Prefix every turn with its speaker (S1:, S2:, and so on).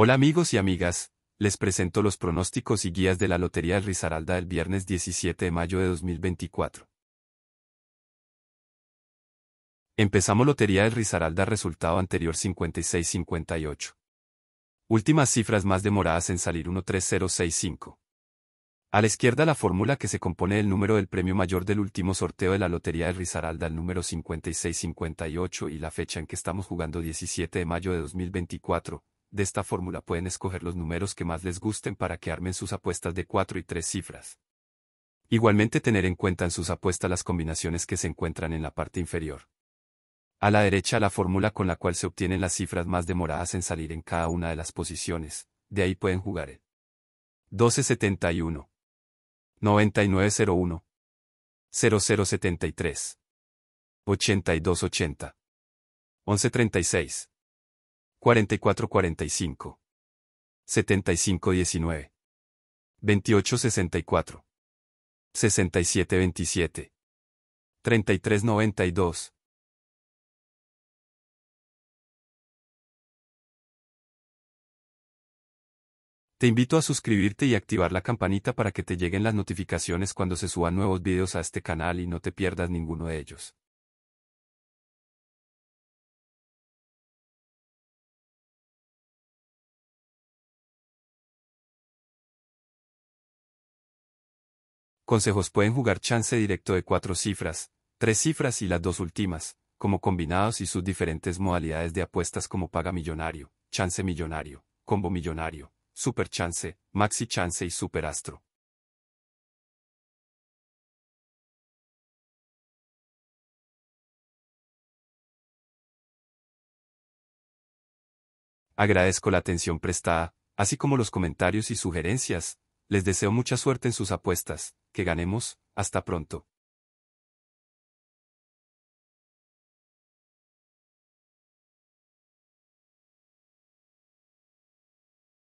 S1: Hola amigos y amigas, les presento los pronósticos y guías de la Lotería Risaralda del viernes 17 de mayo de 2024. Empezamos Lotería del Risaralda resultado anterior 5658. Últimas cifras más demoradas en salir 13065. A la izquierda la fórmula que se compone del número del premio mayor del último sorteo de la Lotería del Risaralda el número 5658 y la fecha en que estamos jugando 17 de mayo de 2024, de esta fórmula pueden escoger los números que más les gusten para que armen sus apuestas de 4 y 3 cifras. Igualmente tener en cuenta en sus apuestas las combinaciones que se encuentran en la parte inferior. A la derecha la fórmula con la cual se obtienen las cifras más demoradas en salir en cada una de las posiciones, de ahí pueden jugar el 1271, 9901, 0073, 8280, 1136. 4445. 7519. 2864. 6727.
S2: 3392.
S1: Te invito a suscribirte y activar la campanita para que te lleguen las notificaciones cuando se suban nuevos videos a este canal y no te pierdas ninguno de ellos. Consejos pueden jugar chance directo de cuatro cifras, tres cifras y las dos últimas, como combinados y sus diferentes modalidades de apuestas como paga millonario, chance millonario, combo millonario, super chance, maxi chance y super astro. Agradezco la atención prestada, así como los comentarios y sugerencias. Les deseo mucha suerte en sus apuestas que ganemos, hasta pronto.